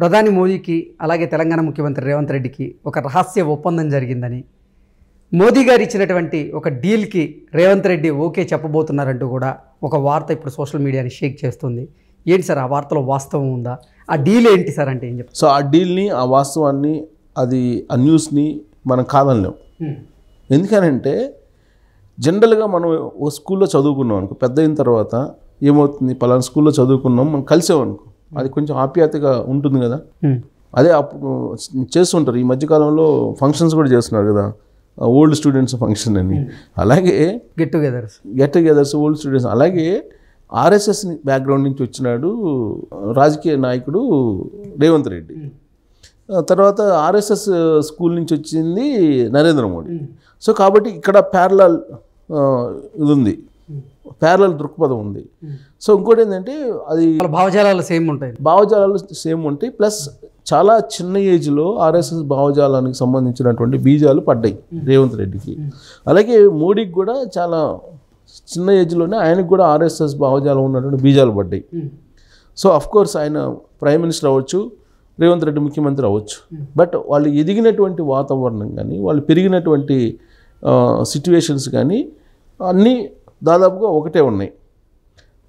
ప్రధాని మోదీకి అలాగే తెలంగాణ ముఖ్యమంత్రి రేవంత్ రెడ్డికి ఒక రహస్య ఒప్పందం జరిగిందని మోదీ గారు ఇచ్చినటువంటి ఒక డీల్కి రేవంత్ రెడ్డి ఓకే చెప్పబోతున్నారంటూ కూడా ఒక వార్త ఇప్పుడు సోషల్ మీడియాని షేక్ చేస్తుంది ఏంటి సార్ ఆ వార్తలో వాస్తవం ఉందా ఆ డీల్ ఏంటి సార్ అంటే ఏం చెప్తారు సో ఆ డీల్ని ఆ వాస్తవాన్ని అది ఆ న్యూస్ని మనం కాదనలేం ఎందుకనంటే జనరల్గా మనం ఓ స్కూల్లో చదువుకున్నాం అనుకో పెద్ద అయిన తర్వాత ఏమవుతుంది పలానా స్కూల్లో చదువుకున్నాం మనం కలిసాం అనుకో అది కొంచెం ఆప్యాయతగా ఉంటుంది కదా అదే అప్పుడు చేస్తుంటారు ఈ మధ్యకాలంలో ఫంక్షన్స్ కూడా చేస్తున్నారు కదా ఓల్డ్ స్టూడెంట్స్ ఫంక్షన్ అని అలాగే get togethers get togethers old students అలాగే ఆర్ఎస్ఎస్ బ్యాక్గ్రౌండ్ నుంచి వచ్చినాడు రాజకీయ నాయకుడు రేవంత్ రెడ్డి తర్వాత ఆర్ఎస్ఎస్ స్కూల్ నుంచి వచ్చింది నరేంద్ర మోడీ సో కాబట్టి ఇక్కడ ప్యారలాల్ ఇది ఉంది ప్యారల దృక్పథం ఉంది hmm. సో ఇంకోటి ఏంటంటే అది భావజాలాలు సేమ్ ఉంటాయి భావజాలాలు సేమ్ ఉంటాయి ప్లస్ చాలా చిన్న ఏజ్లో ఆర్ఎస్ఎస్ భావజాలానికి సంబంధించినటువంటి బీజాలు పడ్డాయి hmm. రేవంత్ రెడ్డికి hmm. అలాగే మోడీకి కూడా చాలా చిన్న ఏజ్లోనే ఆయనకు కూడా ఆర్ఎస్ఎస్ భావజాలం ఉన్నటువంటి బీజాలు పడ్డాయి సో అఫ్కోర్స్ ఆయన ప్రైమ్ మినిస్టర్ అవ్వచ్చు రేవంత్ రెడ్డి ముఖ్యమంత్రి అవ్వచ్చు బట్ వాళ్ళు ఎదిగినటువంటి వాతావరణం కానీ వాళ్ళు పెరిగినటువంటి సిట్యువేషన్స్ కానీ అన్నీ దాదాపుగా ఒకటే ఉన్నాయి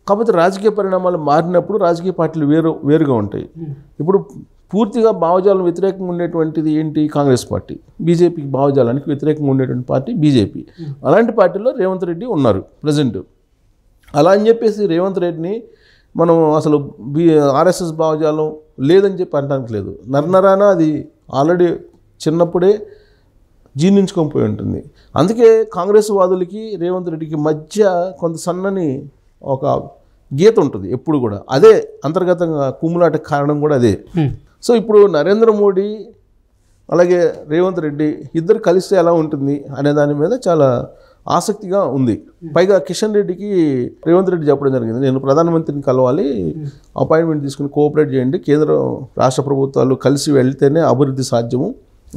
కాకపోతే రాజకీయ పరిణామాలు మారినప్పుడు రాజకీయ పార్టీలు వేరు వేరుగా ఉంటాయి ఇప్పుడు పూర్తిగా భావజాలం వ్యతిరేకంగా ఉండేటువంటిది ఏంటి కాంగ్రెస్ పార్టీ బీజేపీకి భావజాలానికి వ్యతిరేకంగా ఉండేటువంటి పార్టీ బీజేపీ అలాంటి పార్టీలో రేవంత్ రెడ్డి ఉన్నారు ప్రజెంట్ అలా అని చెప్పేసి రేవంత్ రెడ్డిని మనం అసలు బీ ఆర్ఎస్ఎస్ భావజాలం లేదని చెప్పి అనడానికి లేదు నర్నరాన అది ఆల్రెడీ చిన్నప్పుడే జీర్ణించుకొని ఉంటుంది అందుకే కాంగ్రెస్ వాదులకి రేవంత్ రెడ్డికి మధ్య కొంత సన్నని ఒక గీత ఉంటుంది ఎప్పుడు కూడా అదే అంతర్గతంగా కుమ్ములాట కారణం కూడా అదే సో ఇప్పుడు నరేంద్ర మోడీ అలాగే రేవంత్ రెడ్డి ఇద్దరు కలిస్తే ఎలా ఉంటుంది అనే దాని మీద చాలా ఆసక్తిగా ఉంది పైగా కిషన్ రెడ్డికి రేవంత్ రెడ్డి చెప్పడం జరిగింది నేను ప్రధానమంత్రిని కలవాలి అపాయింట్మెంట్ తీసుకుని కోఆపరేట్ చేయండి కేంద్రం రాష్ట్ర ప్రభుత్వాలు కలిసి వెళ్తేనే అభివృద్ధి సాధ్యము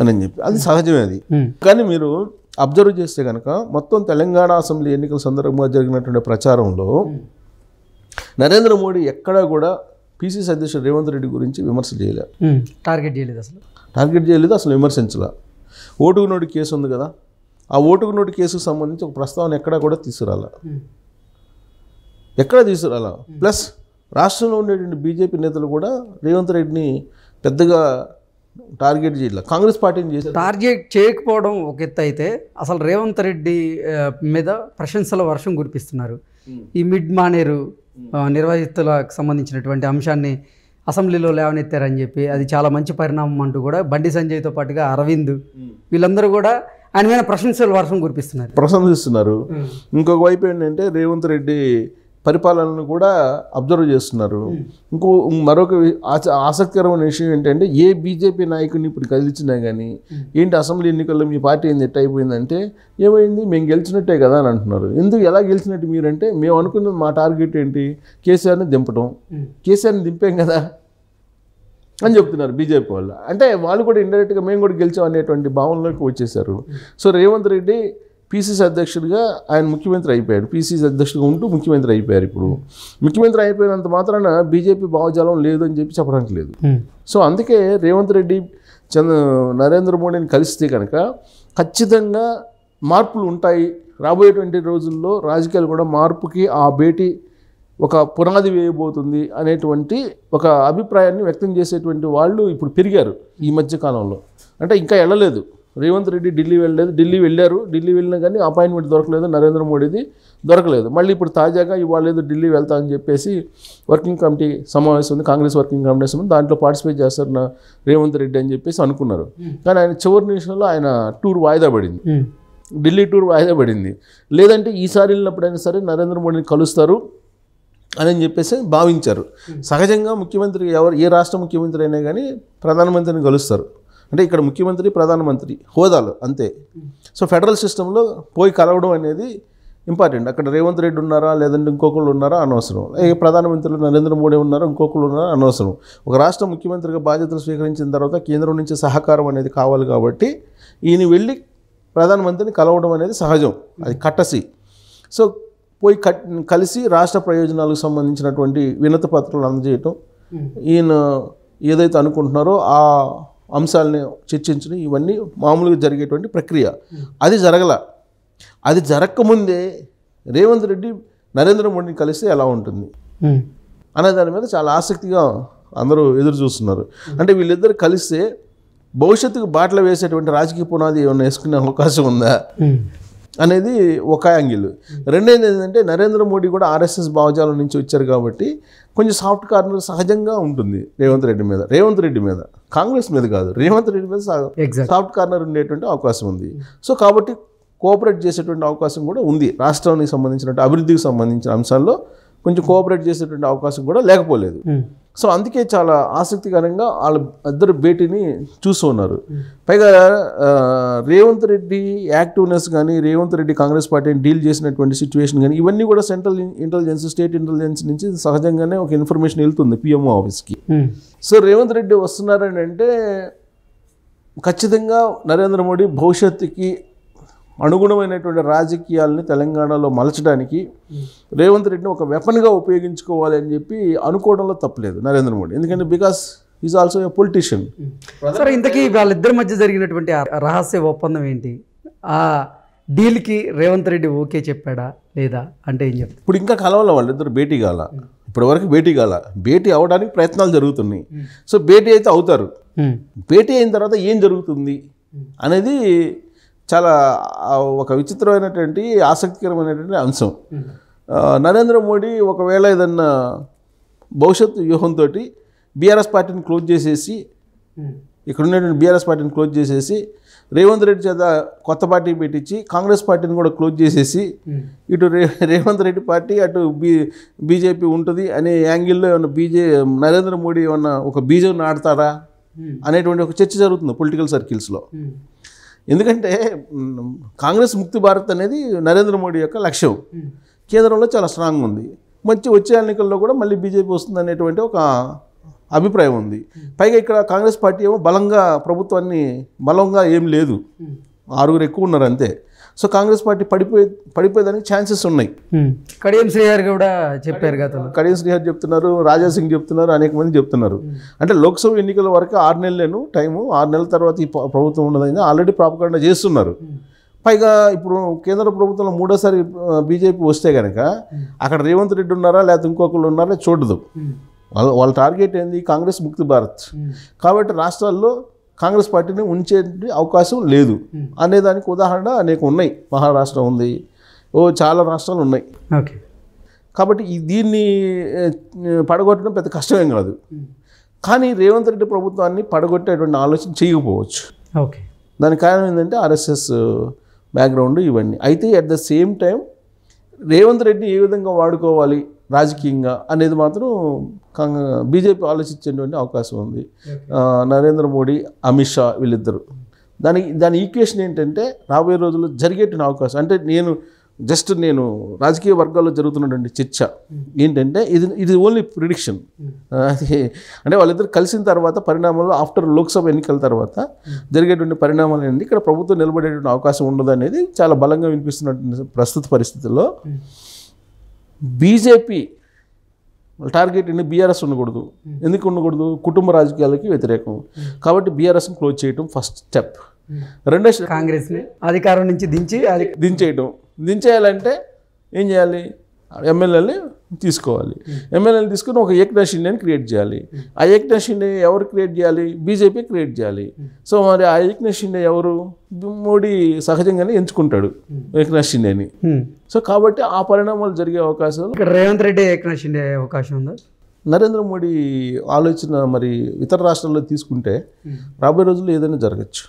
అని చెప్పి అది సహజమే అది కానీ మీరు అబ్జర్వ్ చేస్తే కనుక మొత్తం తెలంగాణ అసెంబ్లీ ఎన్నికల సందర్భంగా జరిగినటువంటి ప్రచారంలో నరేంద్ర మోడీ ఎక్కడా కూడా పీసీసీ అధ్యక్షుడు రేవంత్ రెడ్డి గురించి విమర్శ చేయలే టార్గెట్ చేయలేదు అసలు టార్గెట్ చేయలేదు అసలు విమర్శించలే ఓటుకు నోటి కేసు ఉంది కదా ఆ ఓటుకు నోటి కేసుకు సంబంధించి ఒక ప్రస్తావన ఎక్కడా కూడా తీసుకురాల ఎక్కడ తీసుకురాల ప్లస్ రాష్ట్రంలో ఉండేటువంటి బీజేపీ నేతలు కూడా రేవంత్ రెడ్డిని పెద్దగా టార్గెట్ చేయలేదు కాంగ్రెస్ పార్టీని చేసి టార్గెట్ చేయకపోవడం ఒక ఎత్తు అయితే అసలు రేవంత్ రెడ్డి మీద ప్రశంసల వర్షం కురిపిస్తున్నారు ఈ మిడ్ మానేరు నిర్వహితులకు సంబంధించినటువంటి అంశాన్ని అసెంబ్లీలో లేవనెత్తారని చెప్పి అది చాలా మంచి పరిణామం అంటూ కూడా బండి సంజయ్తో పాటుగా అరవింద్ వీళ్ళందరూ కూడా ఆయన మీద ప్రశంసల వర్షం కురిపిస్తున్నారు ప్రశంసిస్తున్నారు ఇంకొక వైపు ఏంటంటే రేవంత్ రెడ్డి పరిపాలనను కూడా అబ్జర్వ్ చేస్తున్నారు ఇంకో మరొక ఆసక్తికరమైన విషయం ఏంటంటే ఏ బీజేపీ నాయకుడిని ఇప్పుడు కదిలిచినా కానీ ఏంటి అసెంబ్లీ ఎన్నికల్లో మీ పార్టీ ఏంది ఎట్ అయిపోయిందంటే ఏమైంది మేము గెలిచినట్టే కదా అని అంటున్నారు ఎందుకు ఎలా గెలిచినట్టు మీరంటే మేము అనుకున్న మా టార్గెట్ ఏంటి కేసీఆర్ని దింపడం కేసీఆర్ని దింపాం కదా అని చెప్తున్నారు బీజేపీ వాళ్ళు అంటే వాళ్ళు కూడా ఇండైరెక్ట్గా మేము కూడా గెలిచాం అనేటువంటి భావనలోకి వచ్చేసారు సో రేవంత్ రెడ్డి పీసీసీ అధ్యక్షుడిగా ఆయన ముఖ్యమంత్రి అయిపోయాడు పీసీసీ అధ్యక్షుడిగా ఉంటూ ముఖ్యమంత్రి అయిపోయారు ఇప్పుడు ముఖ్యమంత్రి అయిపోయినంత మాత్రాన బీజేపీ భావజాలం లేదు అని చెప్పి చెప్పడానికి లేదు సో అందుకే రేవంత్ రెడ్డి చంద్ర నరేంద్ర మోడీని కలిస్తే కనుక ఖచ్చితంగా మార్పులు ఉంటాయి రాబోయేటువంటి రోజుల్లో రాజకీయాలు కూడా మార్పుకి ఆ భేటీ ఒక పునాది వేయబోతుంది అనేటువంటి ఒక అభిప్రాయాన్ని వ్యక్తం చేసేటువంటి వాళ్ళు ఇప్పుడు పెరిగారు ఈ మధ్య కాలంలో అంటే ఇంకా వెళ్ళలేదు రేవంత్ రెడ్డి ఢిల్లీ వెళ్ళలేదు ఢిల్లీ వెళ్ళారు ఢిల్లీ వెళ్ళినా కానీ అపాయింట్మెంట్ దొరకలేదు నరేంద్ర మోడీది దొరకలేదు మళ్ళీ ఇప్పుడు తాజాగా ఇవాళ ఏదో ఢిల్లీ వెళ్తా అని చెప్పేసి వర్కింగ్ కమిటీ సమావేశం ఉంది కాంగ్రెస్ వర్కింగ్ కమిటీ ఉంది దాంట్లో పార్టిసిపేట్ చేస్తారు నా రేవంత్ రెడ్డి అని చెప్పేసి అనుకున్నారు కానీ ఆయన చివరి నిమిషంలో ఆయన టూర్ వాయిదా పడింది ఢిల్లీ టూర్ వాయిదా పడింది లేదంటే ఈసారి వెళ్ళినప్పుడైనా సరే నరేంద్ర మోడీని కలుస్తారు అని చెప్పేసి భావించారు సహజంగా ముఖ్యమంత్రి ఎవరు ఏ రాష్ట్ర ముఖ్యమంత్రి అయినా కానీ ప్రధానమంత్రిని కలుస్తారు అంటే ఇక్కడ ముఖ్యమంత్రి ప్రధానమంత్రి హోదాలు అంతే సో ఫెడరల్ సిస్టంలో పోయి కలవడం అనేది ఇంపార్టెంట్ అక్కడ రేవంత్ రెడ్డి ఉన్నారా లేదంటే ఇంకొకళ్ళు ఉన్నారా అనవసరం ఏ ప్రధానమంత్రులు నరేంద్ర మోడీ ఉన్నారా ఇంకొకళ్ళు ఉన్నారా అనవసరం ఒక రాష్ట్ర ముఖ్యమంత్రిగా బాధ్యతలు స్వీకరించిన తర్వాత కేంద్రం నుంచి సహకారం అనేది కావాలి కాబట్టి ఈయన వెళ్ళి ప్రధానమంత్రిని కలవడం అనేది సహజం అది కట్టసి సో పోయి కలిసి రాష్ట్ర ప్రయోజనాలకు సంబంధించినటువంటి వినతి పత్రాలు అందజేయటం ఈయన ఏదైతే అనుకుంటున్నారో ఆ అంశాలని చర్చించడం ఇవన్నీ మామూలుగా జరిగేటువంటి ప్రక్రియ అది జరగల అది జరగకముందే రేవంత్ రెడ్డి నరేంద్ర మోడీని కలిస్తే ఎలా ఉంటుంది అనే దాని మీద చాలా ఆసక్తిగా అందరూ ఎదురు చూస్తున్నారు అంటే వీళ్ళిద్దరు కలిస్తే భవిష్యత్తుకు బాటలు వేసేటువంటి రాజకీయ పునాది ఏమైనా వేసుకునే అవకాశం ఉందా అనేది ఒక యాంగిల్ రెండేది ఏంటంటే నరేంద్ర మోడీ కూడా ఆర్ఎస్ఎస్ భావజాలం నుంచి వచ్చారు కాబట్టి కొంచెం సాఫ్ట్ కార్నర్ సహజంగా ఉంటుంది రేవంత్ రెడ్డి మీద రేవంత్ రెడ్డి మీద కాంగ్రెస్ మీద కాదు రేవంత్ రెడ్డి మీద సాఫ్ట్ కార్నర్ ఉండేటువంటి అవకాశం ఉంది సో కాబట్టి కోఆపరేట్ చేసేటువంటి అవకాశం కూడా ఉంది రాష్ట్రానికి సంబంధించినటువంటి అభివృద్ధికి సంబంధించిన అంశాల్లో కొంచెం కోఆపరేట్ చేసేటువంటి అవకాశం కూడా లేకపోలేదు సో అందుకే చాలా ఆసక్తికరంగా వాళ్ళ ఇద్దరు భేటీని చూస్తూ ఉన్నారు పైగా రేవంత్ రెడ్డి యాక్టివ్నెస్ కానీ రేవంత్ రెడ్డి కాంగ్రెస్ పార్టీని డీల్ చేసినటువంటి సిచ్యువేషన్ కానీ ఇవన్నీ కూడా సెంట్రల్ ఇంటెలిజెన్స్ స్టేట్ ఇంటెలిజెన్స్ నుంచి సహజంగానే ఒక ఇన్ఫర్మేషన్ వెళ్తుంది పిఎంఓ ఆఫీస్కి సో రేవంత్ రెడ్డి వస్తున్నారని అంటే ఖచ్చితంగా నరేంద్ర మోడీ భవిష్యత్తుకి అనుగుణమైనటువంటి రాజకీయాలని తెలంగాణలో మలచడానికి రేవంత్ రెడ్డిని ఒక వెపన్గా ఉపయోగించుకోవాలి అని చెప్పి అనుకోవడంలో తప్పలేదు నరేంద్ర మోడీ ఎందుకంటే because is also a politician sir ఇంతకీ వాళ్ళిద్దరి మధ్య జరిగినటువంటి రహస్య ఒప్పందం ఏంటి ఆ డీల్కి రేవంత్ రెడ్డి ఓకే చెప్పాడా లేదా అంటే ఏం చెప్తారు ఇప్పుడు ఇంకా కలవాలి వాళ్ళిద్దరు భేటీ కాల ఇప్పటివరకు భేటీ కాల భేటీ అవడానికి ప్రయత్నాలు జరుగుతున్నాయి సో భేటీ అయితే అవుతారు భేటీ అయిన తర్వాత ఏం జరుగుతుంది అనేది చాలా ఒక విచిత్రమైనటువంటి ఆసక్తికరమైనటువంటి అంశం నరేంద్ర మోడీ ఒకవేళ ఏదన్నా భవిష్యత్తు వ్యూహంతో బీఆర్ఎస్ పార్టీని క్లోజ్ చేసేసి ఇక్కడ ఉన్నటువంటి బీఆర్ఎస్ పార్టీని క్లోజ్ చేసేసి రేవంత్ రెడ్డి చేత కొత్త పార్టీ పెట్టించి కాంగ్రెస్ పార్టీని కూడా క్లోజ్ చేసేసి ఇటు రేవంత్ రెడ్డి పార్టీ అటు బీ బీజేపీ ఉంటుంది అనే యాంగిల్లో ఏమన్నా బీజే నరేంద్ర మోడీ ఏమన్నా ఒక బీజం నాడతారా అనేటువంటి ఒక చర్చ జరుగుతుంది పొలిటికల్ సర్కిల్స్లో ఎందుకంటే కాంగ్రెస్ ముక్తి భారత్ అనేది నరేంద్ర మోడీ యొక్క లక్ష్యం కేంద్రంలో చాలా స్ట్రాంగ్ ఉంది మంచి వచ్చే ఎన్నికల్లో కూడా మళ్ళీ బీజేపీ వస్తుంది అనేటువంటి ఒక అభిప్రాయం ఉంది పైగా ఇక్కడ కాంగ్రెస్ పార్టీ ఏమో బలంగా ప్రభుత్వాన్ని బలంగా ఏం లేదు ఆరుగురు ఎక్కువ ఉన్నారు అంతే సో కాంగ్రెస్ పార్టీ పడిపోయే పడిపోయేదానికి ఛాన్సెస్ ఉన్నాయి కడియం శ్రీహర్ కూడా చెప్పారు కదా కడియం శ్రీహర్ చెప్తున్నారు రాజాసింగ్ చెప్తున్నారు అనేక మంది చెప్తున్నారు అంటే లోక్సభ ఎన్నికల వరకు ఆరు నెలలేను టైము ఆరు నెలల తర్వాత ఈ ప్రభుత్వం ఉన్నదని ఆల్రెడీ ప్రాపకరణ చేస్తున్నారు పైగా ఇప్పుడు కేంద్ర ప్రభుత్వంలో మూడోసారి బీజేపీ వస్తే కనుక అక్కడ రేవంత్ రెడ్డి ఉన్నారా లేకపోతే ఇంకొకరు ఉన్నారా చూడదు వాళ్ళ వాళ్ళ టార్గెట్ ఏంది కాంగ్రెస్ ముక్తి భారత్ కాబట్టి రాష్ట్రాల్లో కాంగ్రెస్ పార్టీని ఉంచే అవకాశం లేదు hmm. అనేదానికి ఉదాహరణ అనేక ఉన్నాయి మహారాష్ట్ర ఉంది ఓ చాలా రాష్ట్రాలు ఉన్నాయి ఓకే కాబట్టి దీన్ని పడగొట్టడం పెద్ద కష్టమేం కాదు hmm. కానీ రేవంత్ రెడ్డి ప్రభుత్వాన్ని పడగొట్టేటువంటి ఆలోచన చేయకపోవచ్చు ఓకే దానికి కారణం ఏంటంటే ఆర్ఎస్ఎస్ బ్యాక్గ్రౌండ్ ఇవన్నీ అయితే at the same time Revanth రెడ్డిని ఏ విధంగా వాడుకోవాలి రాజకీయంగా అనేది మాత్రం బీజేపీ ఆలోచించేటువంటి అవకాశం ఉంది నరేంద్ర మోడీ అమిత్ షా వీళ్ళిద్దరు దానికి దాని ఈక్వేషన్ ఏంటంటే రాబోయే రోజుల్లో జరిగేటువంటి అవకాశం అంటే నేను జస్ట్ నేను రాజకీయ వర్గాల్లో జరుగుతున్నటువంటి చర్చ ఏంటంటే ఇది ఇది ఓన్లీ ప్రిడిక్షన్ అంటే వాళ్ళిద్దరు కలిసిన తర్వాత పరిణామాలు ఆఫ్టర్ లోక్సభ ఎన్నికల తర్వాత జరిగేటువంటి పరిణామాలు ఏంటి ఇక్కడ ప్రభుత్వం నిలబడేటువంటి అవకాశం ఉండదు అనేది చాలా బలంగా వినిపిస్తున్నటువంటి ప్రస్తుత పరిస్థితుల్లో బీజేపీ టార్గెట్ ఏంటి బీఆర్ఎస్ ఉండకూడదు ఎందుకు ఉండకూడదు కుటుంబ రాజకీయాలకి వ్యతిరేకం కాబట్టి బీఆర్ఎస్ని క్లోజ్ చేయటం ఫస్ట్ స్టెప్ రెండో కాంగ్రెస్ని అధికారం నుంచి దించి దించేయటం దించేయాలంటే ఏం చేయాలి ఎమ్మెల్యేని తీసుకోవాలి ఎమ్మెల్యేని తీసుకుని ఒక ఏక్నాష్ ఇండియాని క్రియేట్ చేయాలి ఆ ఏక్నాష్ ఇండియా ఎవరు క్రియేట్ చేయాలి బీజేపీ క్రియేట్ చేయాలి సో మరి ఆ ఏక్నాష్ ఇండియా ఎవరు మోడీ సహజంగానే ఎంచుకుంటాడు ఏక్నాష్ ఇండియాని సో కాబట్టి ఆ పరిణామాలు జరిగే అవకాశం రేవంత్ రెడ్డి ఏక్నాష్ ఇండియా అవకాశం ఉందా నరేంద్ర మోడీ ఆలోచన మరి ఇతర రాష్ట్రాల్లో తీసుకుంటే రాబోయే రోజుల్లో ఏదైనా జరగచ్చు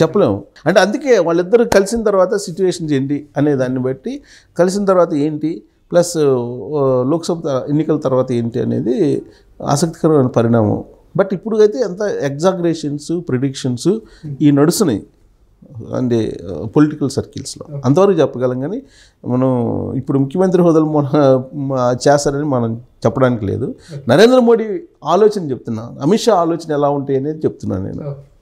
చెప్పలేము అంటే అందుకే వాళ్ళిద్దరు కలిసిన తర్వాత సిచ్యువేషన్స్ ఏంటి అనే దాన్ని బట్టి కలిసిన తర్వాత ఏంటి ప్లస్ లోక్సభ ఎన్నికల తర్వాత ఏంటి అనేది ఆసక్తికరమైన పరిణామం బట్ ఇప్పుడు అయితే ఎంత ఎగ్జాగ్రేషన్స్ ప్రిడిక్షన్స్ ఈ నడుస్తున్నాయి అంటే పొలిటికల్ సర్కిల్స్లో అంతవరకు చెప్పగలం కానీ మనం ఇప్పుడు ముఖ్యమంత్రి హోదాలు మొన్న చేస్తారని మనం చెప్పడానికి లేదు నరేంద్ర మోడీ ఆలోచన చెప్తున్నాను అమిత్ షా ఆలోచన ఎలా ఉంటాయి అనేది చెప్తున్నాను నేను